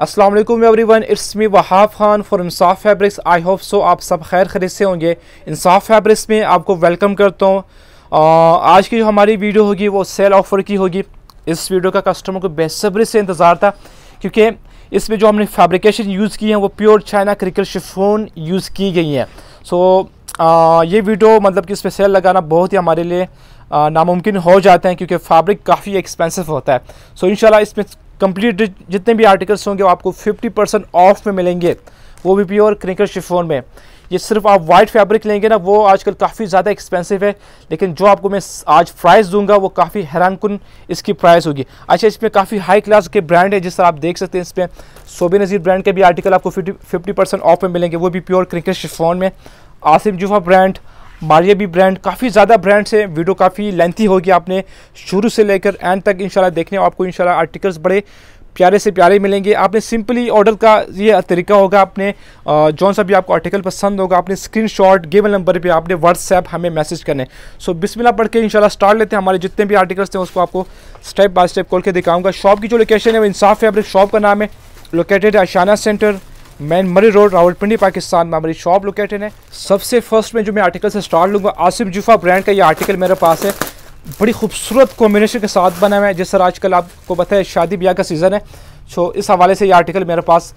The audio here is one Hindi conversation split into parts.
अस्सलाम वालेकुम everyone it's me Wahaf Khan for Insaf fabrics I hope so आप सब खैर खरीद से होंगे इंसाफ फैब्रिक्स में आपको वेलकम करता हूँ आज की जो हमारी वीडियो होगी वो सेल ऑफ़र की होगी इस वीडियो का कस्टमर को बेसब्री से इंतज़ार था क्योंकि इसमें जो हमने फैब्रिकेशन यूज़ की है वो pure China crinkle chiffon use की गई हैं सो आ, ये वीडियो मतलब कि इस पर सेल लगाना बहुत ही हमारे लिए नामुमकिन हो जाते हैं क्योंकि फैब्रिक काफ़ी एक्सपेंसिव होता है सो so, इन इसमें कंप्लीट जितने भी आर्टिकल्स होंगे वो आपको 50 परसेंट ऑफ में मिलेंगे वो भी प्योर क्रिकेट शिफोन में ये सिर्फ आप वाइट फैब्रिक लेंगे ना वो आजकल काफ़ी ज़्यादा एक्सपेंसिव है लेकिन जो आपको मैं आज प्राइस दूंगा वो काफ़ी हैरान कन इसकी प्राइस होगी अच्छा इसमें काफ़ी हाई क्लास के ब्रांड है जिस तरह आप देख सकते हैं इसमें सोबे नज़ीर ब्रांड के भी आर्टिकल आपको फिफ्टी फिफ्टी परसेंट ऑफ में मिलेंगे वो भी प्योर क्रिकेट शिफोन में आसिम जुफ़ा ब्रांड मारिया भी ब्रांड काफ़ी ज़्यादा ब्रांड्स हैं वीडियो काफ़ी लेंथी होगी आपने शुरू से लेकर एंड तक इंशाल्लाह देखने आपको इंशाल्लाह आर्टिकल्स बड़े प्यारे से प्यारे मिलेंगे आपने सिंपली ऑर्डर का ये तरीका होगा आपने जौन सा भी आपको आर्टिकल पसंद होगा आपने स्क्रीन शॉट गिवन नंबर पर आपने व्हाट्सएप हमें मैसेज करने सो so, पढ़ के इनशाला स्टार्ट लेते हैं हमारे जितने भी आर्टिकल्स थे उसको आपको स्टेप बाय स्टेप खोल के दिखाऊंगा शॉप की जो लोकेशन है वो इंसाफ फैब्रिक शॉप का नाम है लोकेटेड है अशाना centre main Murree road Rawalpindi Pakistan में हमारी शॉप लोकेटेड है सबसे फर्स्ट में जो मैं आर्टिकल से स्टार्ट लूँगा आसिफ जुफा ब्रांड का ये आर्टिकल मेरे पास है बड़ी खूबसूरत कॉम्बिनेशन के साथ बना हुआ है जिस तरह आजकल आपको बताए शादी ब्याह का सीज़न है सो इस हवाले से ये आर्टिकल मेरे पास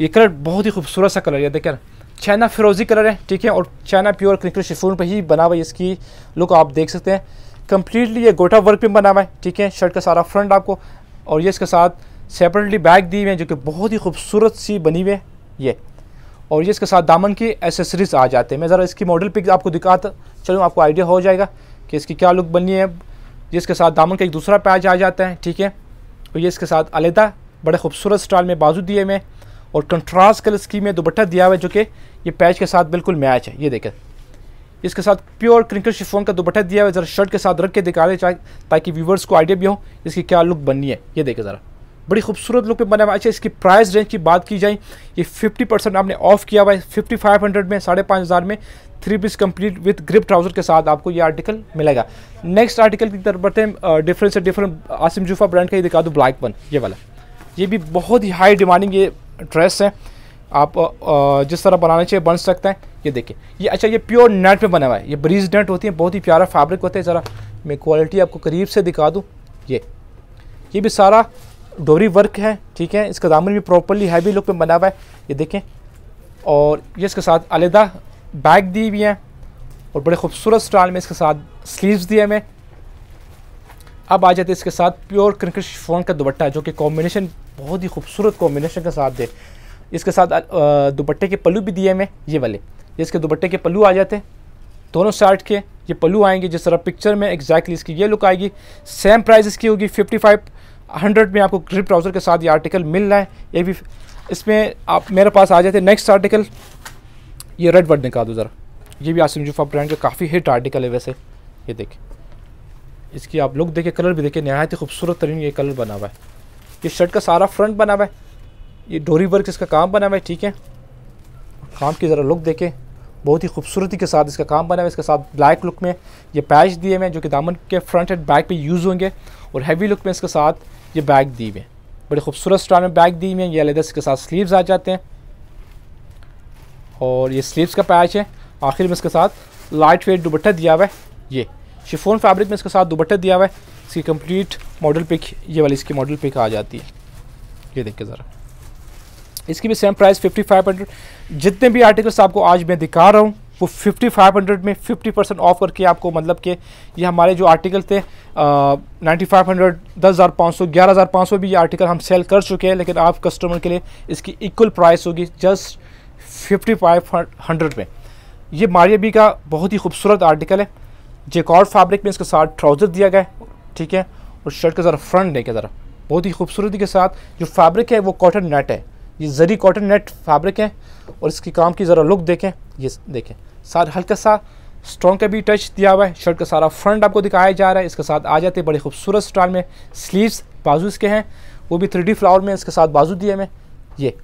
ये कलर बहुत ही खूबसूरत सा कलर है देखिए ना चाइना फिरोजी कलर है ठीक है और चाइना प्योर क्रिकल शिफून पर ही बना हुआ है इसकी लुक आप देख सकते हैं कम्प्लीटली ये गोटा वर्क पर बना हुआ है ठीक है शर्ट का सारा फ्रंट आपको और ये इसके साथ सेपरेटली बैग दी हुई है जो कि बहुत ही खूबसूरत सी बनी हुई है ये और ये इसके साथ दामन की एसेसरीज आ जाते हैं मैं ज़रा इसकी मॉडल पिक आपको दिखाता चलूँ आपको आइडिया हो जाएगा कि इसकी क्या लुक बननी है जिसके साथ दामन का एक दूसरा पैच आ जाता है ठीक है और ये इसके साथ अलहदा बड़े खूबसूरत स्टाइल में बाजू दिए में और कंट्रास्ट कलर स्कीम में दुपट्टा दिया हुआ है जो कि ये पैच के साथ बिल्कुल मैच है ये देखें इसके साथ प्योर क्रिंकल शिफोन का दुपट्टा दिया हुआ है ज़रा शर्ट के साथ रख के दिखा रहे ताकि व्यूवर्स को आइडिया भी हो इसकी क्या लुक बननी है ये देखें ज़रा बड़ी खूबसूरत लुक में बना हुआ है अच्छा इसकी प्राइस रेंज की बात की जाए ये 50 परसेंट आपने ऑफ किया हुआ है फिफ्टी फाइव हंड्रेड में साढ़े पाँच हज़ार में three piece complete with grip trouser के साथ आपको ये आर्टिकल मिलेगा नेक्स्ट आर्टिकल की तरफ बढ़ते हैं डिफरेंट से डिफरेंट आसिम जूफा ब्रांड का ये दिखा दो ब्लैक वन ये वाला ये भी बहुत ही हाई डिमांडिंग ये ड्रेस है आप जिस तरह बनाना चाहिए बन सकते हैं ये देखिए ये अच्छा ये प्योर नेट पर बना हुआ है ये ब्रीज नेट होती है बहुत ही प्यारा फैब्रिक होता है ज़रा मैं क्वालिटी आपको करीब से दिखा दूँ ये ये भी सारा डोरी वर्क है ठीक है इसका दामन भी प्रॉपरली हैवी लुक में बना हुआ है ये देखें और ये इसके साथ अलहदा बैग दी हुई है और बड़े खूबसूरत स्टाइल में इसके साथ स्लीव्स दिए हमें अब आ जाते हैं इसके साथ प्योर क्रिकेट फोन का दुपट्टा जो कि कॉम्बिनेशन बहुत ही खूबसूरत कॉम्बिनेशन के साथ दे इसके साथ दुपट्टे के पल्लू भी दिए हमें ये वाले इसके दुपट्टे के पल्लू आ जाते दोनों शर्ट के ये पल्लू आएंगे जिस तरह पिक्चर में एग्जैक्टली exactly इसकी ये लुक आएगी सेम प्राइस इसकी होगी फिफ्टी फाइव हंड्रेड में आपको ग्रिप ट्राउज़र के साथ ये आर्टिकल मिल रहा है ये भी इसमें आप मेरे पास आ जाते नेक्स्ट आर्टिकल ये रेड वर्ड निकाल दो ज़रा ये भी आसिम जुफा ब्रांड का काफ़ी हिट आर्टिकल है वैसे ये देखें इसकी आप लुक देखें कलर भी देखें नहायत ही खूबसूरत तरीन ये कलर बना हुआ है ये शर्ट का सारा फ्रंट बना हुआ है ये डोरी वर्क इसका काम बना हुआ है ठीक है काम की ज़रा लुक देखें बहुत ही खूबसूरती के साथ इसका काम बना हुआ है इसके साथ ब्लैक लुक में ये पैच दिए हुए हैं जो कि दामन के फ्रंट एंड बैक पे यूज़ होंगे और हैवी लुक में इसके साथ ये बैग दी हुए है बड़े खूबसूरत स्टाइल में बैग दी हुई है ये लेदर्स के साथ स्लीव्स आ जाते हैं और ये स्लीव्स का पैच है आखिर में इसके साथ लाइट वेट दुबट्टा दिया हुआ है ये शिफोन फैब्रिक में इसके साथ दुबट्टा दिया हुआ है इसकी कंप्लीट मॉडल पिक ये वाली इसकी मॉडल पिक आ जाती है ये देखिए ज़रा इसकी भी same price fifty five hundred जितने भी आर्टिकल्स आपको आज मैं दिखा रहा हूँ वो 5500 में 50 परसेंट ऑफ करके आपको मतलब कि ये हमारे जो आर्टिकल थे नाइन्टी फाइव हंड्रेड दस हज़ार पाँच सौ ग्यारह हज़ार पाँच सौ भी ये आर्टिकल हम सेल कर चुके हैं लेकिन आप कस्टमर के लिए इसकी इक्वल प्राइस होगी जस्ट फिफ्टी फाइव हंड्रेड में ये मारियाबी का बहुत ही खूबसूरत आर्टिकल है जेकॉर्ड फैब्रिक में इसके साथ ट्राउज़र दिया गया है ठीक है और शर्ट का ज़रा फ्रंट देखे ज़रा बहुत ही खूबसूरती के साथ जो फैब्रिक है वो कॉटन नेट है ये जरी कॉटन नेट फैब्रिक है और इसकी काम की ज़रा लुक देखें ये देखें साथ हल्का सा स्ट्रॉन्ग का भी टच दिया हुआ है शर्ट का सारा फ्रंट आपको दिखाया जा रहा है इसके साथ आ जाते हैं बड़े खूबसूरत स्टाइल में स्लीव्स बाजू इसके हैं वो भी थ्री फ्लावर में इसके साथ बाजू दिए हमें ये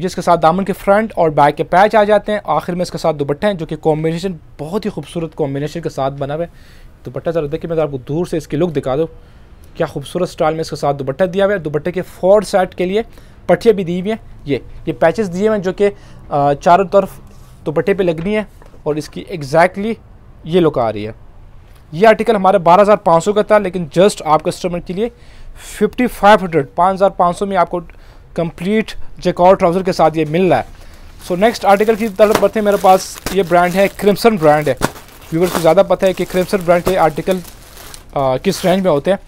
जिसके साथ दामन के फ्रंट और बैक के पैच आ जाते हैं आखिर में इसके साथ दुपट्टे हैं जो कि कॉम्बिनेशन बहुत ही खूबसूरत कॉम्बिनेशन के साथ बना हुआ है दुपट्टा ज़रा देखिए मैं आपको दूर से इसकी लुक दिखा दूँ क्या खूबसूरत स्टाइल में इसके साथ दुपट्टा दिया हुआ है दुपट्टे के फोर सेट के लिए पट्टियाँ भी दी हुई हैं ये ये पैचेस दिए हुए हैं जो कि चारों तरफ दुपट्टे पे लगनी है और इसकी एग्जैक्टली ये लुक आ रही है ये आर्टिकल हमारे 12,500 का था लेकिन जस्ट आप कस्टमर के लिए 5500 5500 में आपको कंप्लीट जेकॉर ट्राउज़र के साथ ये मिल रहा है सो नेक्स्ट आर्टिकल की तरफ बढ़ते हैं मेरे पास ये ब्रांड है क्रिम्सन ब्रांड है व्यूवर्स को ज़्यादा पता है कि क्रिम्सन ब्रांड के आर्टिकल आ, किस रेंज में होते हैं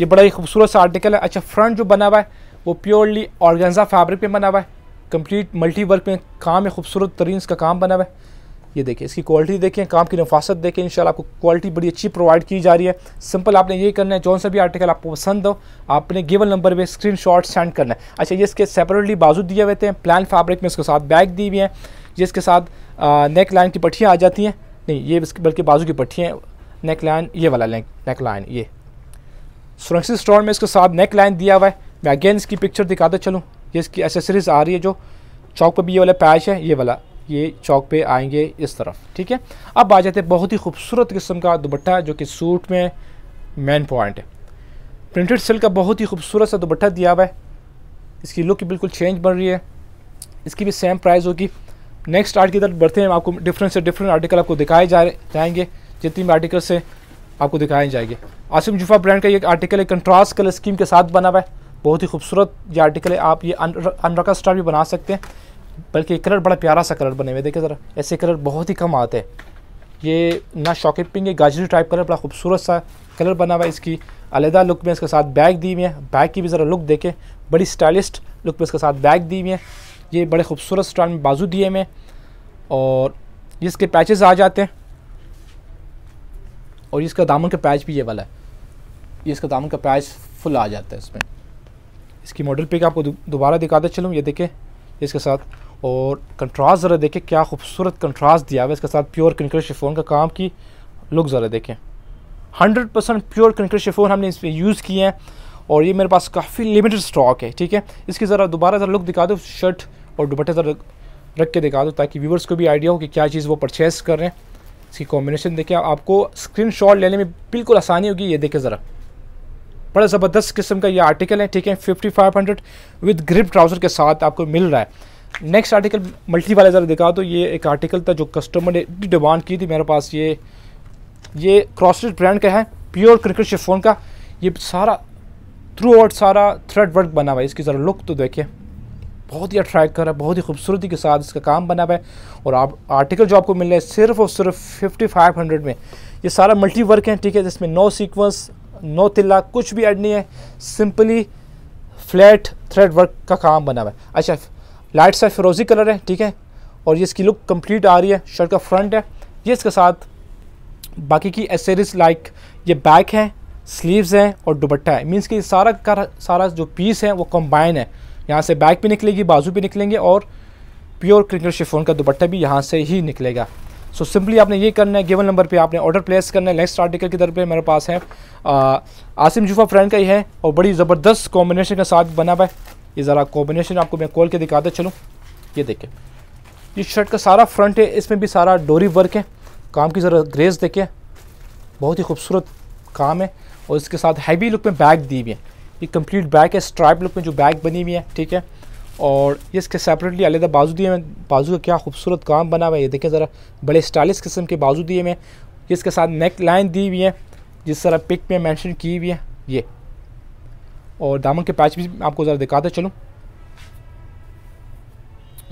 ये बड़ा ही खूबसूरत सा आर्टिकल है अच्छा फ्रंट जो बना हुआ है वो प्योरली ऑर्गेंजा फैब्रिक पे बना हुआ है कंप्लीट मल्टी वर्क में काम है खूबसूरत तरीन इसका काम बना हुआ है ये देखें इसकी क्वालिटी देखें काम की नफासत देखें इनशाला आपको क्वालिटी बड़ी अच्छी प्रोवाइड की जा रही है सिंपल आपने ये करना है जौन सा भी आर्टिकल आपको पसंद हो आपने given number screenshot send करना है अच्छा ये इसके सेपरेटली बाजू दिए हुए थे प्लान फैब्रिक में इसके साथ बैग दी हुई हैं जिसके साथ नेक लाइन की पट्टियाँ आ जाती हैं नहीं ये बल्कि बाजू की पट्टियाँ नेक लाइन ये वाला नेक लाइन ये सुरक्षित स्टोर में इसके साथ नेक लाइन दिया हुआ है मैं अगेन इसकी पिक्चर दिखाते चलूँ ये इसकी एसेसरीज़ आ रही है जो चौक पर भी ये वाला पैच है ये वाला ये चौक पे आएंगे इस तरफ ठीक है अब आ जाते हैं बहुत ही खूबसूरत किस्म का दुपट्टा जो कि सूट में मेन पॉइंट है प्रिंटेड सिल्क का बहुत ही खूबसूरत सा दुपट्टा दिया हुआ है इसकी लुक बिल्कुल चेंज बन रही है इसकी भी सेम प्राइस होगी नेक्स्ट आर्ट की तरफ बढ़ते हैं आपको डिफरेंट से डिफरेंट आर्टिकल आपको दिखाए जा जाएंगे जितनी भी आर्टिकल से आपको दिखाए जाएंगे आसिम जुफा ब्रांड का एक आर्टिकल एक कंट्रास्ट कलर स्कीम के साथ बना हुआ है बहुत ही खूबसूरत ये आर्टिकल है आप ये अनरका स्टार भी बना सकते हैं बल्कि कलर बड़ा प्यारा सा कलर बने हुए देखिए ज़रा ऐसे कलर बहुत ही कम आते हैं ये ना शॉकेट पिंक है गाजरी टाइप कलर बड़ा खूबसूरत सा कलर बना हुआ है इसकी अलहदा लुक में इसके साथ बैग दी हुई है बैग की भी ज़रा लुक देखें बड़ी स्टाइलिस्ट लुक में इसके साथ बैग दी हुई है ये बड़े खूबसूरत स्टाइल में बाजू दिए हुए और इसके पैचेस आ जाते हैं और इसका दामन का पैच भी ये वाला है इसका दामन का पैच फुल आ जाता है इसमें इसकी मॉडल पिक आपको दोबारा दिखाते चलूँ ये देखें इसके साथ और कंट्रास्ट ज़रा देखें क्या खूबसूरत कंट्रास्ट दिया हुआ है इसके साथ प्योर कंक्रेट शिफोन का काम की लुक ज़रा देखें hundred percent pure crinkle chiffon हमने इसमें यूज़ किए हैं और ये मेरे पास काफ़ी लिमिटेड स्टॉक है ठीक है इसकी ज़रा दोबारा ज़रा लुक दिखा दो शर्ट और दुपट्टे ज़रा रख के दिखा दो ताकि व्यूवर्स को भी आइडिया हो कि क्या चीज़ वो परचेज़ कर रहे हैं इसकी कॉम्बिनेशन देखें आपको स्क्रीन शॉट लेने में बिल्कुल आसानी होगी ये देखें ज़रा बड़ा ज़बरदस्त किस्म का ये आर्टिकल है ठीक है fifty five hundred with grip trouser के साथ आपको मिल रहा है नेक्स्ट आर्टिकल मल्टी वाले ज़रा दिखा तो ये एक आर्टिकल था जो कस्टमर ने डिमांड की थी मेरे पास ये ये क्रॉसरेट ब्रांड का है प्योर क्रिकेट शिफोन का ये सारा थ्रू आउट सारा थ्रेड वर्क बना हुआ है इसकी ज़रा लुक तो देखिए बहुत ही अट्रैक्ट कर है बहुत ही खूबसूरती के साथ इसका काम बना हुआ है और आप आर्टिकल जो आपको मिल रहा है सिर्फ और सिर्फ फिफ्टी फाइव हंड्रेड में ये सारा मल्टी वर्क है ठीक है जिसमें नो सीक्वेंस नो तिल्ला कुछ भी ऐड नहीं है सिंपली फ्लैट थ्रेड वर्क का काम बना हुआ है अच्छा लाइट सा फिरोजी कलर है ठीक है और ये इसकी लुक कंप्लीट आ रही है शर्ट का फ्रंट है ये इसके साथ बाकी की एसेरीज लाइक ये बैक है स्लीव्स हैं और दुबट्टा है मीन्स कि सारा का सारा जो पीस है वो कंबाइन है यहाँ से बैक भी निकलेगी बाजू भी निकलेंगे और प्योर क्रिकेट शिफोन का दुबट्टा भी यहाँ से ही निकलेगा सो so, सिंपली आपने ये करना है गिवन नंबर पे आपने ऑर्डर प्लेस करना है नेक्स्ट आर्टिकल की तरफ पे मेरे पास है आ, आसिम जुफ़ा फ्रेंड का ही है और बड़ी ज़बरदस्त कॉम्बिनेशन के साथ बना हुआ है ये ज़रा कॉम्बिनेशन आपको मैं खोल के दिखाते चलूँ ये देखें ये शर्ट का सारा फ्रंट है इसमें भी सारा डोरी वर्क है काम की ज़रा ग्रेस देखिए बहुत ही खूबसूरत काम है और इसके साथ हैवी लुक में बैग दी हुई है ये कंप्लीट बैग है स्ट्राइप लुक में जो बैग बनी हुई है ठीक है और ये इसके सेपरेटली अलहदा बाजू दिए में बाजू का क्या खूबसूरत काम बना हुआ है ये देखें ज़रा बड़े स्टाइलिश किस्म के बाजू दिए में इसके साथ नेक लाइन दी हुई है जिस तरह पिक में मेंशन की हुई है ये और दामन के पैच भी आपको ज़रा दिखाते चलूँ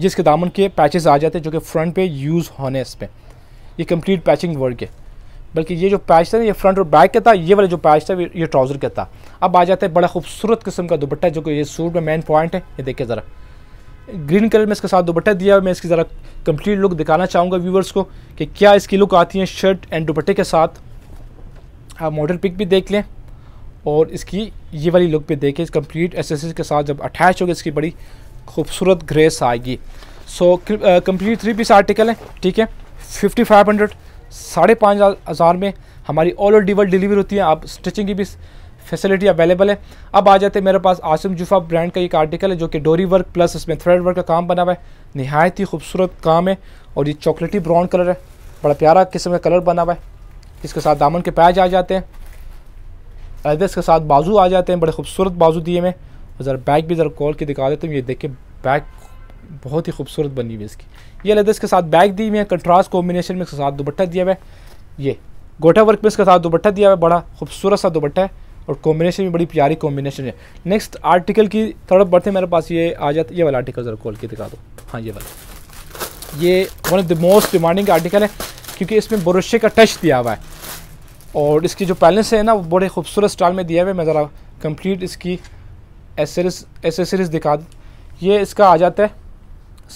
जिसके दामन के पैचेस आ जाते हैं जो कि फ्रंट पे यूज़ होने इस पर यह कम्प्लीट पैचिंग वर्क है बल्कि ये जो पैच था ये फ्रंट और बैक का था ये वाला जो पैच था ये ट्राउज़र का था अब आ जाता है बड़ा खूबसूरत किस्म का दुपट्टा जो कि ये सूट में मेन पॉइंट है ये देखिए ज़रा ग्रीन कलर में इसके साथ दुपट्टा दिया मैं इसकी ज़रा कंप्लीट लुक दिखाना चाहूँगा व्यूवर्स को कि क्या इसकी लुक आती है शर्ट एंड दुपट्टे के साथ आप मॉडल पिक भी देख लें और इसकी ये वाली लुक भी देखें कंप्लीट एसेसरीज के साथ जब अटैच होगी इसकी बड़ी खूबसूरत ग्रेस आएगी so complete three piece article है ठीक है फिफ्टी फाइव हंड्रेड साढ़े पाँच हज़ार में हमारी all over the world delivery होती है आप स्टिचिंग की भी फैसिलिटी अवेलेबल है अब आ जाते हैं मेरे पास आसिम जुफा ब्रांड का एक आर्टिकल है जो कि डोरी वर्क प्लस इसमें थ्रेड वर्क का काम बना हुआ है नहायत ही खूबसूरत काम है और ये चॉकलेटी ब्राउन कलर है बड़ा प्यारा किस्म का कलर बना हुआ है इसके साथ दामन के पैच आ जाते हैं एड्रेस के साथ बाजू आ जाते हैं बड़े खूबसूरत बाजू दिए में ज़रा बैग भी ज़रा खोल के दिखा देते हैं ये देखिए बैग बहुत ही खूबसूरत बनी हुई है इसकी ये लेदर्स के साथ बैग दी हुई है कंट्रास्ट कॉम्बिनेशन में इसके साथ दुपट्टा दिया हुआ है ये गोटा वर्क में इसके साथ दुपट्टा दिया हुआ है बड़ा खूबसूरत सा दुपट्टा है और कॉम्बिनेशन भी बड़ी प्यारी कॉम्बिनेशन है नेक्स्ट आर्टिकल की थोड़ा बढ़ते मेरे पास ये आ जाता ये वाला आर्टिकल ज़रा खोल के दिखा दो हाँ ये वाला ये one of the most demanding article है क्योंकि इसमें बुरुशे का टच दिया हुआ है और इसकी जो पैलेंस है ना वो बड़े खूबसूरत स्टाइल में दिया हुआ है मैं ज़रा कंप्लीट इसकी एसेसरीज दिखा दूँ ये इसका आ जाता है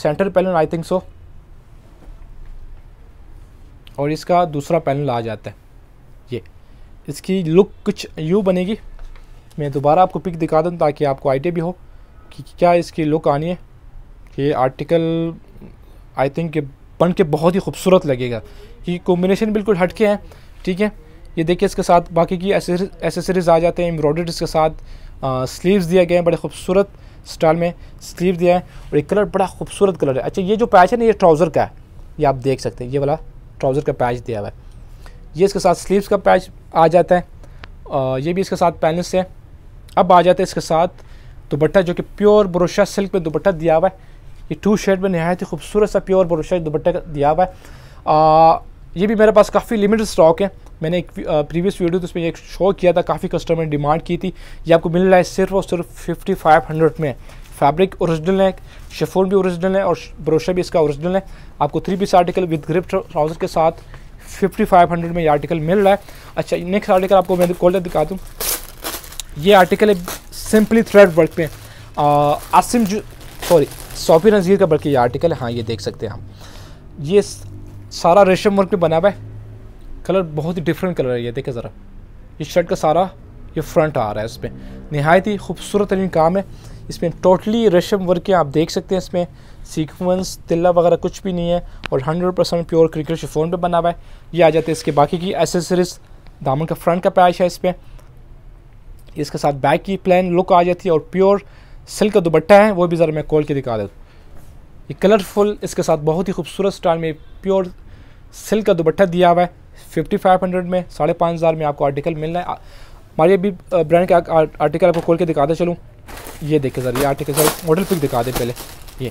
center panel I think so और इसका दूसरा पैनल आ जाता है ये इसकी लुक कुछ यूँ बनेगी मैं दोबारा आपको पिक दिखा दूँ ताकि आपको आइडिया भी हो कि क्या इसकी लुक आनी है ये आर्टिकल आई थिंक बन के बहुत ही खूबसूरत लगेगा कि कॉम्बिनेशन बिल्कुल हटके हैं ठीक है ये देखिए इसके साथ बाकी की एसेसरीज़ आ जाते हैं एम्ब्रॉयडरीज के साथ स्लीव्स दिए गए हैं बड़े खूबसूरत स्टाइल में स्लीव दिया है और ये कलर बड़ा खूबसूरत कलर है अच्छा ये जो पैच है ना ये ट्राउज़र का है ये आप देख सकते हैं ये वाला ट्राउज़र का पैच दिया हुआ है ये इसके साथ स्लीव्स का पैच आ जाता है और ये भी इसके साथ पैनल्स है अब आ जाता है इसके साथ दुपट्टा जो कि प्योर बरोशा सिल्क में दुपट्टा दिया हुआ है ये टू शर्ट में नहायत ही खूबसूरत सा प्योर बरोशा दुपट्टा दिया हुआ है ये भी मेरे पास काफ़ी लिमिटेड स्टॉक है मैंने एक प्रीवियस वीडियो तो उसमें एक शो किया था काफ़ी कस्टमर ने डिमांड की थी ये आपको मिल रहा है सिर्फ और सिर्फ फिफ्टी फाइव हंड्रेड में फैब्रिक ओरिजिनल है शेफोन भी ओरिजिनल है और ब्रोशर भी इसका ओरिजिनल है आपको three piece article with grip trouser के साथ फिफ्टी फाइव हंड्रेड में ये आर्टिकल मिल रहा है अच्छा नेक्स्ट आर्टिकल आपको मैं खोल दिखा दूँ ये आर्टिकल है सिंपली थ्रेड वर्क पे आसिम जो सॉरी सोफी नज़ीर का बल्कि ये आर्टिकल है हाँ ये देख सकते हैं हम ये सारा रेशम वर्क पे बना हुआ है कलर बहुत ही डिफरेंट कलर है ये देखे ज़रा ये शर्ट का सारा ये फ्रंट आ रहा है इसमें नहायत ही खूबसूरत तरीन काम है इसमें टोटली रेशम वर्क है आप देख सकते हैं इसमें सीक्वेंस तिल्ला वगैरह कुछ भी नहीं है और hundred percent pure crinkle chiffon पे बना हुआ है ये आ जाते हैं इसके बाकी की एसेसरीज दामन का फ्रंट का पैच है इसमें इसके साथ बैक की प्लान लुक आ जाती है और प्योर सिल्क का दुपट्टा है वो भी ज़रा मैं खोल के दिखा देता ये कलरफुल इसके साथ बहुत ही खूबसूरत स्टाइल में प्योर सिल्क का दुपट्टा दिया हुआ है फिफ्टी फाइव हंड्रेड में साढ़े पाँच हज़ार में आपको आर्टिकल मिलना है हमारे अभी ब्रांड के आर्टिकल आपको खोल के दिखा दे चलूँ ये देखिए सर ये आर्टिकल सर मॉडल पिक दिखा दें पहले ये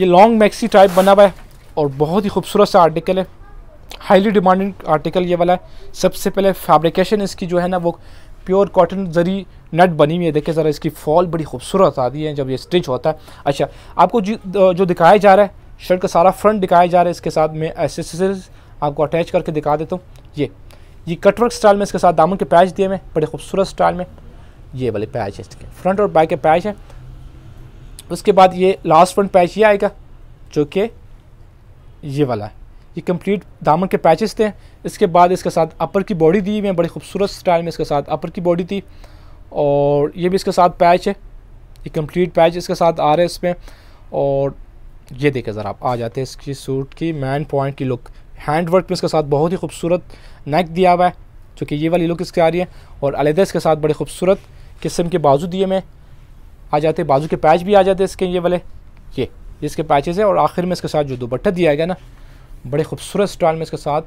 ये लॉन्ग मैक्सी टाइप बना हुआ है और बहुत ही खूबसूरत सा आर्टिकल है हाईली डिमांडिंग आर्टिकल ये वाला है सबसे पहले फैब्रिकेशन इसकी जो है ना वो प्योर कॉटन जरी नट बनी हुई है देखिए ज़रा इसकी फॉल बड़ी खूबसूरत आती है जब ये स्टिच होता है अच्छा आपको जो दिखाया जा रहा है शर्ट का सारा फ्रंट दिखाया जा रहा है इसके साथ में एसेसरीज आपको अटैच करके दिखा देता हूँ ये ये कटवर्क स्टाइल में इसके साथ दामन के पैच दिए हुए बड़े खूबसूरत स्टाइल में ये वाले पैच है इसके फ्रंट और बैक के पैच है उसके बाद ये लास्ट फ्रंट पैच ये आएगा जो कि ये वाला है ये कंप्लीट दामन के पैचेस थे इसके बाद इसके साथ अपर की बॉडी दी हुई है बड़ी खूबसूरत स्टाइल में इसके साथ अपर की बॉडी थी और ये भी इसके साथ पैच है ये कंप्लीट पैच इसके साथ आ रहे हैं इसमें और ये देखें ज़रा आप आ जाते हैं इसकी सूट की मैन पॉइंट की लुक हैंड वर्क में इसके साथ बहुत ही खूबसूरत नेक दिया हुआ है जो कि ये वाली लुक इसके आ रही है और अलहदा इसके साथ बड़े खूबसूरत किस्म के बाजू दिए में आ जाते हैं बाजू के पैच भी आ जाते हैं इसके ये वाले ये इसके पैचेज़ हैं और आखिर में इसके साथ जो दुपट्टा दिया गया ना बड़े खूबसूरत स्टाइल में इसके साथ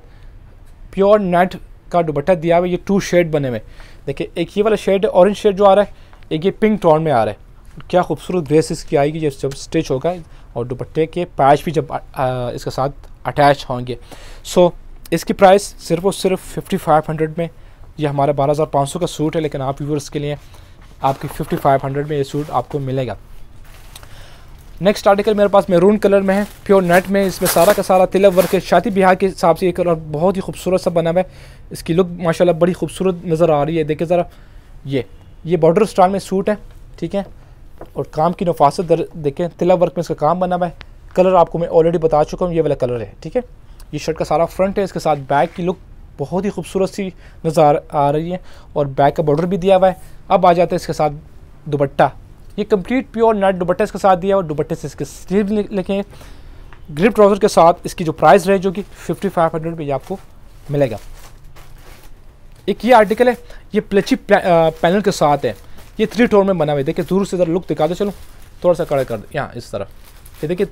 प्योर नेट का दुपट्टा दिया हुआ ये टू शेड बने हुए देखिए एक ये वाला शेड ऑरेंज शेड जो आ रहा है एक ये पिंक टॉन में आ रहा है क्या खूबसूरत ड्रेस इसकी आएगी जब जब स्टिच होगा और दुपट्टे के पैच भी जब आ, आ, इसके साथ अटैच होंगे सो so, इसकी प्राइस सिर्फ और सिर्फ फिफ्टी फाइव हंड्रेड में ये हमारे बारह हज़ार पाँच सौ का सूट है लेकिन आप व्यूवर्स के लिए आपकी फिफ्टी फाइव हंड्रेड में ये सूट आपको मिलेगा नेक्स्ट आर्टिकल मेरे पास मेरून कलर में है प्योर नेट में इसमें सारा का सारा तिलक वर्क है शादी ब्याह के हिसाब से ये कलर बहुत ही खूबसूरत सा बना हुआ है इसकी लुक माशाल्लाह बड़ी खूबसूरत नज़र आ रही है देखिए ज़रा ये ये बॉर्डर स्टाइल में सूट है ठीक है और काम की नफासत देखें तिलक वर्क में इसका काम बना हुआ है कलर आपको मैं ऑलरेडी बता चुका हूँ ये वाला कलर है ठीक है ये शर्ट का सारा फ्रंट है इसके साथ बैक की लुक बहुत ही खूबसूरत सी नज़र आ रही है और बैक का बॉर्डर भी दिया हुआ है अब आ जाता है इसके साथ दुपट्टा ये कंप्लीट प्योर नट दुपट्टा इसके साथ दिया और दुपट्टे से इसके स्लीव लिखे ग्रिप ट्राउज़र के साथ इसकी जो प्राइस रहे जो कि फिफ्टी फाइव हंड्रेड में आपको मिलेगा एक ये आर्टिकल है ये प्लची पैनल के साथ है ये थ्री टोर में बना हुआ है देखिए दूर से इधर लुक दिखा दो चलो थोड़ा सा कड़ा कर यहाँ इस तरह ये देखिए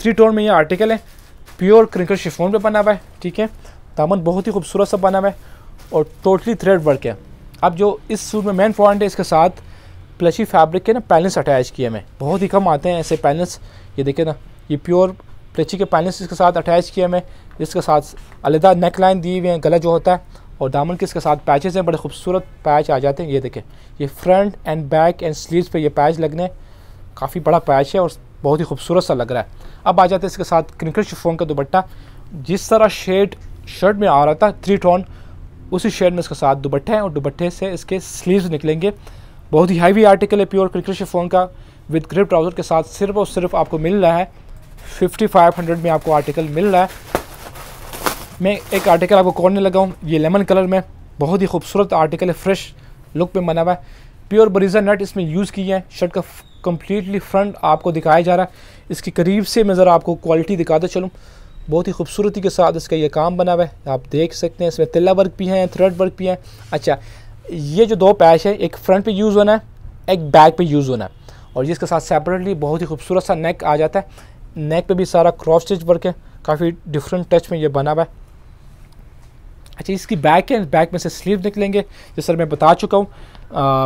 थ्री टोन में ये आर्टिकल है प्योर क्रिंकल शिफोन पे बना हुआ है ठीक है दामन बहुत ही खूबसूरत सा बना हुआ है और टोटली थ्रेड वर्क है अब जो इस सूट में मेन पॉइंट है इसके साथ प्लशी फैब्रिक के ना पैनल्स अटैच किए हैं बहुत ही कम आते हैं ऐसे पैनल्स ये देखें ना ये प्योर प्लची के पैलेंस इसके साथ अटैच किए हैं इसके साथ अलहदा नेक लाइन दी हुई है गला जो होता है और दामन के इसके साथ पैचेज हैं बड़े खूबसूरत पैच आ जाते हैं ये देखें ये front and back and sleeve पर यह पैच लगने काफ़ी बड़ा पैच है और बहुत ही खूबसूरत सा लग रहा है अब आ जाते हैं इसके साथ क्रिकेट शिफोन का दुपट्टा जिस तरह शेड शर्ट में आ रहा था थ्री टोन उसी शेड में इसके साथ दुपट्टा हैं और दुपट्टे से इसके स्लीव्स निकलेंगे बहुत ही हैवी आर्टिकल है प्योर क्रिकेट शिफोन का विद ग्रिप ट्राउज़र के साथ सिर्फ और सिर्फ आपको मिल रहा है फिफ्टी फाइव हंड्रेड में आपको आर्टिकल मिल रहा है मैं एक आर्टिकल आपको नहीं लगाऊँ ये लेमन कलर में बहुत ही खूबसूरत आर्टिकल है फ्रेश लुक में बना हुआ है प्योर बरीजा नट इसमें यूज़ किया है शर्ट का कम्प्लीटली फ्रंट आपको दिखाया जा रहा है इसके करीब से मैं ज़रा आपको क्वालिटी दिखाते चलूँ बहुत ही खूबसूरती के साथ इसका यह काम बना हुआ है आप देख सकते हैं इसमें तिल्ला वर्क भी हैं थ्रेड वर्क भी हैं अच्छा ये जो दो पैच है एक फ्रंट पे यूज़ होना है एक बैक पे यूज़ होना है और जिसके साथ सेपरेटली बहुत ही खूबसूरत सा नेक आ जाता है नेक पे भी सारा क्रॉस स्टिच वर्क है काफ़ी डिफरेंट टच में ये बना हुआ है अच्छा इसकी बैक है बैक में से स्लीव निकलेंगे जो सर मैं बता चुका हूँ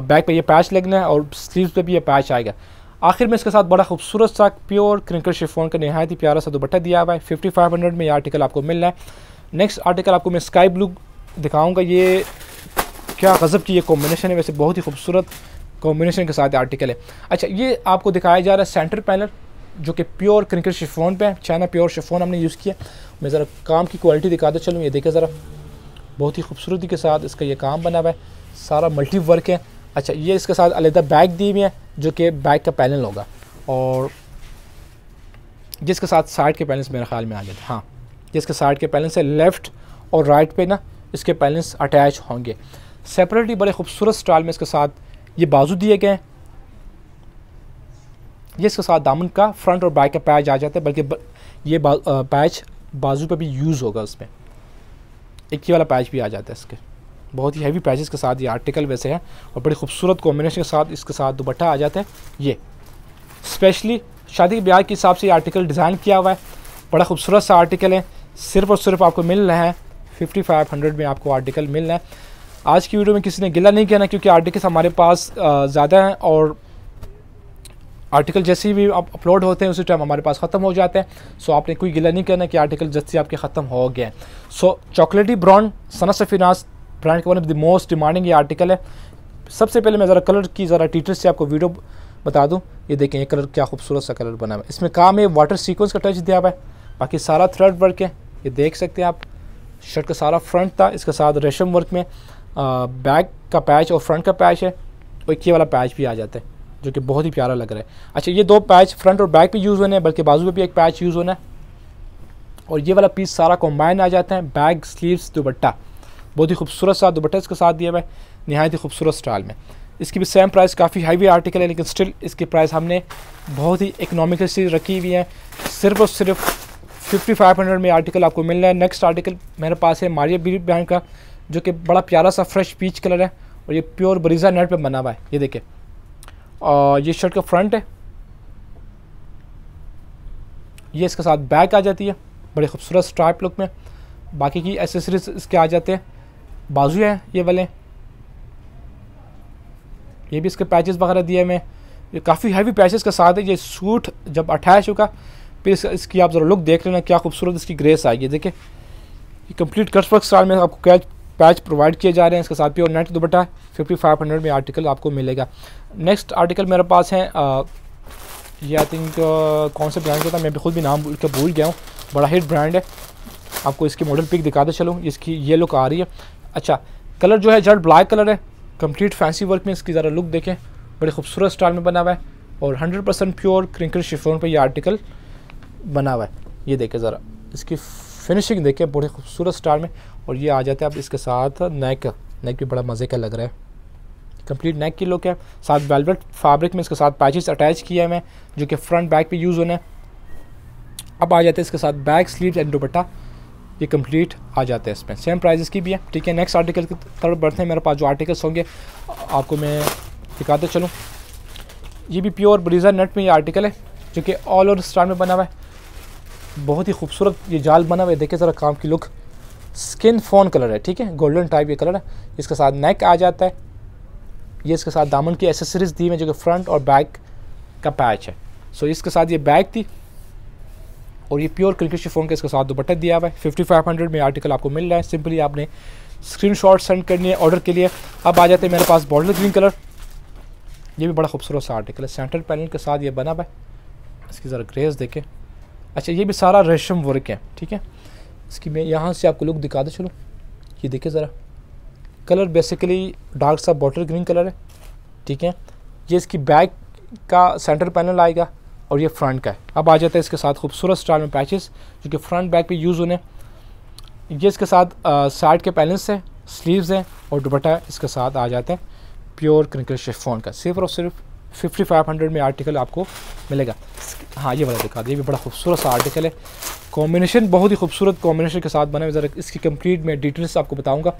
बैक पे ये पैच लगना है और स्लीव पे भी ये पैच आएगा आखिर में इसके साथ बड़ा खूबसूरत सा प्योर क्रिंकर शिफोन का नहायत ही प्यारा सा दुपट्टा दिया हुआ है फिफ्टी फाइव हंड्रेड में ये आर्टिकल आपको मिलना है नेक्स्ट आर्टिकल आपको मैं स्काई ब्लू दिखाऊँगा ये क्या गज़ब की ये कॉम्बिनेशन है वैसे बहुत ही खूबसूरत कॉम्बिनेशन के साथ आर्टिकल है अच्छा ये आपको दिखाया जा रहा है सेंटर पैनल जो कि प्योर क्रिंकर शिफोन पे है चाइना प्योर शिफोन हमने यूज़ किया मैं ज़रा काम की क्वालिटी दिखा दे चलूँ ये देखें ज़रा बहुत ही खूबसूरती के साथ इसका ये काम बना हुआ है सारा मल्टी वर्क है अच्छा ये इसके साथ अलहदा बैग दी हुई है जो कि बैग का पैनल होगा और जिसके साथ साइड के पैलेंस मेरे ख्याल में आ जाते हाँ जिसके साइड के पैलेंस है लेफ़्ट और राइट पे ना इसके पैलेंस अटैच होंगे सेपरेटली बड़े खूबसूरत स्टाइल में इसके साथ ये बाजू दिए गए हैं ये इसके साथ दामन का फ्रंट और बैक का पैच आ जाता है बल्कि ये बा, पैच बाजू पे भी यूज़ होगा उसमें एक वाला पैच भी आ जाता है इसके बहुत ही हैवी पैचेस के साथ ये आर्टिकल वैसे है और बड़ी खूबसूरत कॉम्बिनेशन के साथ इसके साथ दुपट्टा आ जाता है ये स्पेशली शादी के ब्याह के हिसाब से ये आर्टिकल डिज़ाइन किया हुआ है बड़ा खूबसूरत सा आर्टिकल है सिर्फ और सिर्फ आपको मिल रहा है फिफ्टी फाइव हंड्रेड में आपको आर्टिकल मिल रहा है आज की वीडियो में किसी ने गिला नहीं किया ना क्योंकि आर्टिकल्स हमारे पास ज़्यादा हैं और आर्टिकल जैसे भी आप अपलोड होते हैं उसी टाइम हमारे पास ख़त्म हो जाते हैं सो आपने कोई गिला नहीं करना कि आर्टिकल जैसे आपके ख़त्म हो गए हैं so chocolatey brand Sana Safinaz brand के one of the most demanding ये आर्टिकल है सबसे पहले मैं ज़रा कलर की ज़रा टीटर से आपको वीडियो बता दूँ ये देखें ये कलर क्या खूबसूरत सा कलर बना हुआ है इसमें काम है वाटर सीकुंस का टच दिया हुआ है बाकी सारा थ्रेड वर्क है ये देख सकते हैं आप शर्ट का सारा फ्रंट था इसके साथ रेशम वर्क में बैक का पैच और फ्रंट का पैच है और ये वाला पैच भी आ जाता है जो कि बहुत ही प्यारा लग रहा है अच्छा ये दो पैच फ्रंट और बैक पे यूज़ होने हैं बल्कि बाजू पे भी एक पैच यूज़ होना है और ये वाला पीस सारा कॉम्बाइन आ जाता है बैग स्लीव्स दुपट्टा बहुत ही खूबसूरत सा दुपट्टा इसके साथ दिया हुआ है नहायत ही खूबसूरत स्टाइल में इसकी भी सेम प्राइस काफ़ी हाईवे आर्टिकल है लेकिन स्टिल इसकी प्राइस हमने बहुत ही इकनॉमिकल चीज़ रखी हुई है सिर्फ और सिर्फ फिफ्टी फाइव हंड्रेड में आर्टिकल आपको मिल रहा है नेक्स्ट आर्टिकल मेरे पास है मारिया बी ब्रांड का जो कि बड़ा प्यारा सा फ्रेश पीच कलर है और ये प्योर बरीजा नेट पर बना हुआ है ये देखिए और ये शर्ट का फ्रंट है ये इसके साथ बैक आ जाती है बड़े खूबसूरत स्ट्राइप लुक में बाकी की एसेसरीज इसके आ जाते हैं बाजू हैं ये वाले ये भी इसके पैचेस वगैरह दिए हैं ये काफ़ी हैवी पैचेस के साथ है ये सूट जब अटैच होगा फिर इस, इसकी आप ज़रा लुक देख लेना क्या खूबसूरत इसकी ग्रेस आएगी देखिए ये कंप्लीट कट्स वर्क स्टाइल में आपको कैच पैच प्रोवाइड किए जा रहे हैं इसके साथ pure net dupatta fifty five hundred में आर्टिकल आपको मिलेगा नेक्स्ट आर्टिकल मेरे पास है ये आई थिंक कौन से ब्रांड का था मैं भी खुद भी नाम के भूल गया हूँ बड़ा हिट ब्रांड है आपको इसकी मॉडल पिक दिखाते चलूँ इसकी ये लुक आ रही है अच्छा कलर जो है जर्ट ब्लैक कलर है कंप्लीट फैंसी वर्क में इसकी ज़रा लुक देखें बड़े खूबसूरत स्टाइल में बना हुआ है और 100 परसेंट प्योर क्रिंकल शिफोन पर यह आर्टिकल बना हुआ है ये देखें ज़रा इसकी फिनिशिंग देखें बड़े खूबसूरत स्टाइल में और ये आ जाता है अब इसके साथ नेक नेक भी बड़ा मज़े का लग रहा है कंप्लीट नेक की लुक है साथ वेलवेट फैब्रिक में इसके साथ पैचेस अटैच किया है मैं जो कि फ्रंट बैक पे यूज़ होने अब आ जाते हैं इसके साथ बैक स्लीव एंड दुपट्टा ये कंप्लीट आ जाता है इसमें सेम प्राइजेस की भी है ठीक है नेक्स्ट आर्टिकल की तरफ बढ़ते हैं मेरे पास जो आर्टिकल्स होंगे आपको मैं दिखाते चलूँ ये भी प्योर ब्रीज़ा नेट में ये आर्टिकल है जो कि ऑल ओवर स्टार में बना हुआ है बहुत ही खूबसूरत ये जाल बना हुआ है देखिए ज़रा काम की लुक स्किन फोन कलर है ठीक है गोल्डन टाइप ये कलर है इसके साथ नेक आ जाता है ये इसके साथ दामन की एसेसरीज दी हुई जो कि फ्रंट और बैक का पैच है सो so, इसके साथ ये बैग थी और ये प्योर क्रिकेट फोन के इसके साथ दोपट्टा दिया हुआ है फिफ्टी फाइव हंड्रेड में आर्टिकल आपको मिल रहा है सिंपली आपने स्क्रीन शॉट सेंड करनी है ऑर्डर के लिए अब आ जाते हैं मेरे पास बॉर्डर ग्रीन कलर ये भी बड़ा खूबसूरत सा आर्टिकल है सेंटर पैनल के साथ ये बना हुआ है इसकी ज़रा ग्रेस देखें अच्छा ये भी सारा रेशम वर्क है ठीक है इसकी मैं यहाँ से आपको लुक दिखा दे चलो ये देखिए ज़रा कलर बेसिकली डार्क सा बॉटल ग्रीन कलर है ठीक है ये इसकी बैक का सेंटर पैनल आएगा और ये फ्रंट का है अब आ जाता है इसके साथ खूबसूरत स्टाइल में पैचेस जो कि फ्रंट बैक पे यूज़ होने ये इसके साथ साइड के पैनल्स है स्लीव्स हैं और दुपट्टा इसके साथ आ जाते हैं प्योर शेफ फोन का सिर्फ और सिर्फ फिफ्टी फाइव हंड्रेड में आर्टिकल आपको मिलेगा हाँ ये वाला दिखा दिए भी बड़ा खूबसूरत सा आर्टिकल है कॉम्बिनेशन बहुत ही खूबसूरत कॉम्बिनेशन के साथ बना हुआ ज़रा इसकी कंप्लीट मैं डिटेल्स आपको बताऊँगा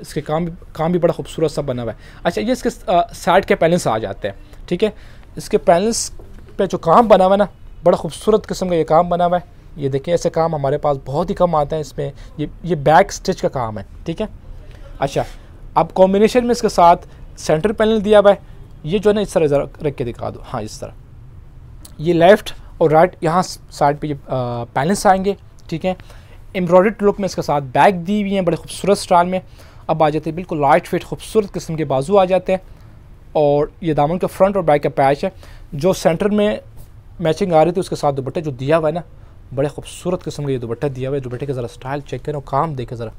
इसके काम काम भी बड़ा खूबसूरत सा बना हुआ है अच्छा ये इसके साइड के पैलेंस आ जाते हैं ठीक है इसके पैलेंस पे जो काम बना हुआ है ना बड़ा खूबसूरत किस्म का ये काम बना हुआ है ये देखिए ऐसे काम हमारे पास बहुत ही कम आता है इसमें ये ये बैक स्टिच का काम है ठीक है अच्छा अब कॉम्बिनेशन में इसके साथ सेंटर पैनल दिया हुआ है ये जो है ना इस तरह ज़रा रख के दिखा दो हाँ इस तरह ये लेफ़्ट और राइट यहाँ साइड पे ये पैलेंस आएंगे ठीक है एम्ब्रॉयड लुक में इसके साथ बैग दी हुई हैं बड़े खूबसूरत स्टाइल में अब आ जाते हैं बिल्कुल लाइट फिट खूबसूरत किस्म के बाजू आ जाते हैं और ये दामन का फ्रंट और बैक का पैच है जो सेंटर में मैचिंग आ रही थी उसके साथ दुपट्टे जो दिया हुआ है ना बड़े खूबसूरत किस्म का ये दुपट्टा दिया हुआ है दुपट्टे का ज़रा स्टाइल चेक करें और काम देखें ज़रा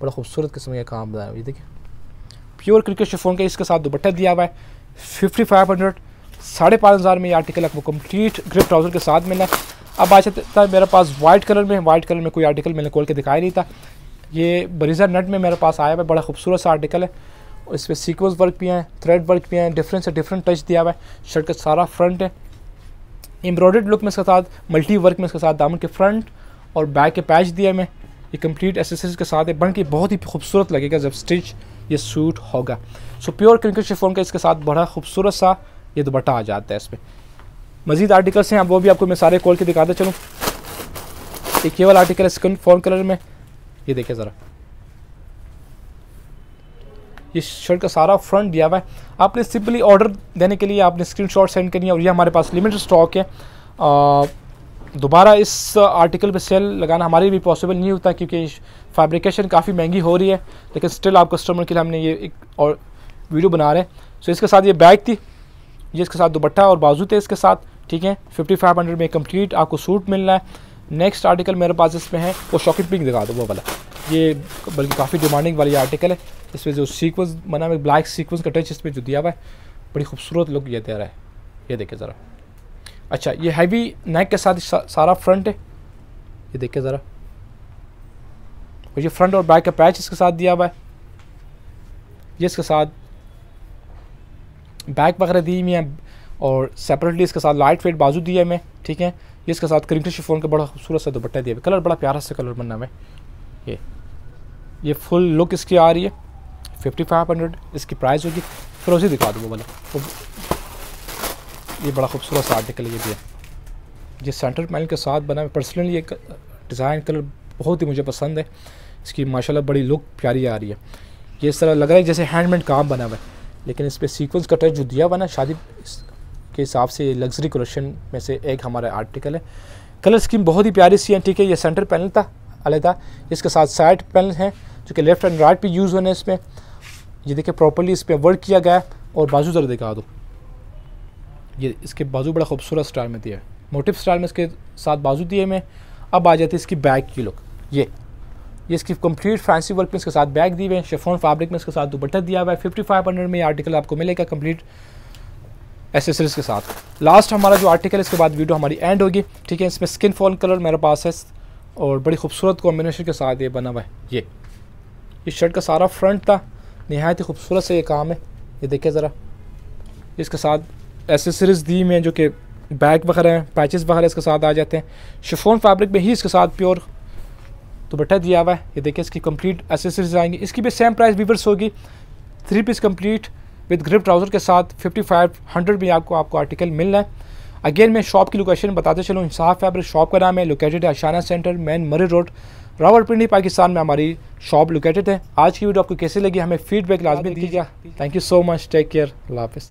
बड़े खूबसूरत किस्म का काम बनाया ये देखिए प्योर क्रिकेट शिफोन का इसके साथ दुपट्टा दिया हुआ है फिफ्टी फाइव हंड्रेड साढ़े पाँच हज़ार में ये आर्टिकल आपको कंप्लीट ग्रिप ट्राउज़र के साथ मिला अब आ था मेरे पास वाइट कलर में वाइट कलर में कोई आर्टिकल मैंने खोल के दिखाया नहीं था ये बरीजा नट में मेरे पास आया हुआ बड़ा खूबसूरत सा आर्टिकल है इस पर सीक्वेंस वर्क भी हैं थ्रेड वर्क भी हैं डिफरेंट से डिफरेंट टच दिया हुआ है शर्ट का सारा फ्रंट है एम्ब्रॉयड लुक में इसके साथ मल्टी वर्क में इसके साथ दामन के फ्रंट और बैक के पैच दिया मैं ये कंप्लीट एसेसरीज के साथ है बन के बहुत ही खूबसूरत लगेगा जब स्टिच ये सूट होगा सो प्योर क्रिंकल शिफोन का इसके साथ बड़ा खूबसूरत सा ये दुपट्टा आ जाता है इसमें मजीद आर्टिकल्स हैं वो भी आपको मैं सारे खोल के दिखाते चलूँ एक ये वाला आर्टिकल है स्किन फोन कलर में ये देखिए ज़रा ये शर्ट का सारा फ्रंट दिया हुआ है आपने सिंपली ऑर्डर देने के लिए आपने स्क्रीनशॉट सेंड करनी है और ये हमारे पास लिमिटेड स्टॉक है आ, दोबारा इस आर्टिकल पे सेल लगाना हमारे लिए भी पॉसिबल नहीं होता क्योंकि फैब्रिकेशन काफ़ी महंगी हो रही है लेकिन स्टिल आप कस्टमर के लिए हमने ये एक और वीडियो बना रहे हैं सो इसके साथ ये बैग थी ये इसके साथ दुपट्टा और बाजू थे इसके साथ ठीक है फिफ्टी फाइव हंड्रेड में कंप्लीट आपको सूट मिलना है नेक्स्ट आर्टिकल मेरे पास इसमें है वो शॉकेट पिंक दिखा दो वो वाला ये बल्कि काफ़ी डिमांडिंग वाली आर्टिकल है इसमें जो सीक्वेंस बना हुआ ब्लैक सीक्वेंस का टच इसमें जो दिया हुआ है बड़ी खूबसूरत लुक ये दे रहा है ये देखिए ज़रा अच्छा ये हैवी नेक के साथ सारा फ्रंट है ये देखिए ज़रा और ये फ्रंट और बैक का पैच इसके साथ दिया हुआ है ये इसके साथ बैक वगैरह दी हुई है और सेपरेटली इसके साथ लाइट वेट बाजू दिया है मैं ठीक है ये इसके साथ क्रिंकल शिफोन का बड़ा खूबसूरत सा दुपट्टा दिया हुआ कलर बड़ा प्यारा सा कलर बनना है ये ये फुल लुक इसकी आ रही है फिफ्टी फाइव हंड्रेड इसकी प्राइस होगी फिर उसे दिखा दूँगा वाला तो ये बड़ा खूबसूरत सा आर्टिकल ये भी है ये सेंटर पैनल के साथ बना है पर्सनली ये डिज़ाइन कलर बहुत ही मुझे पसंद है इसकी माशाल्लाह बड़ी लुक प्यारी आ रही है ये इस तरह लग रहा है जैसे हैंडमेड काम बना हुआ है लेकिन इस पर सीकुंस का टच जो दिया हुआ ना शादी के हिसाब से लग्जरी कलेक्शन में से एक हमारा आर्टिकल है कलर स्कीम बहुत ही प्यारी सी है ठीक है ये सेंटर पैनल था अलहदा इसके साथ साइड पैनल हैं जो कि लेफ्ट एंड राइट पर यूज़ होने इसमें ये देखिए प्रॉपरली इस पर वर्क किया गया है और बाजू ज़रा दिखा दो ये इसके बाजू बड़ा खूबसूरत स्टाइल में दिया है मोटिव स्टाइल में इसके साथ बाजू दिए में अब आ जाती है इसकी बैग की लुक ये ये इसकी कंप्लीट फैंसी वर्क में इसके साथ बैग दिए हुए हैं शेफोन फैब्रिक में इसके साथ दुपट्टा दिया हुआ है फिफ्टी फाइव हंड्रेड में ये आर्टिकल आपको मिलेगा कंप्लीट एसेसरीज के साथ लास्ट हमारा जो आर्टिकल इसके बाद वीडियो हमारी एंड होगी ठीक है इसमें स्किन फोन कलर मेरे पास है और बड़ी खूबसूरत कॉम्बिनेशन के साथ ये बना हुआ है ये इस शर्ट का सारा फ्रंट था नहायत ही खूबसूरत से ये काम है ये देखिए ज़रा इसके साथ एसेसरीज़ दी हुई हैं जो कि बैग वगैरह हैं पैचेस वगैरह इसके साथ आ जाते हैं शिफोन फैब्रिक में ही इसके साथ प्योर दुपट्टा दिया हुआ है ये देखिए इसकी कंप्लीट एसेसरीज आएंगी इसकी भी सेम प्राइस वीवर्स होगी three piece complete with grip trouser के साथ फिफ्टी फाइव हंड्रेड में आपको आपको आर्टिकल मिलना है अगेन मैं शॉप की लोकेशन बताते चलूँ इंसाफ फैब्रिक शॉप का नाम है लोकेटेड है अशाना centre main Murree road Rawalpindi Pakistan में हमारी शॉप लोकेटेड है आज की वीडियो आपको कैसी लगी हमें फीडबैक लाजमी दीजिएगा thank you so much take care अल्लाह हाफिज़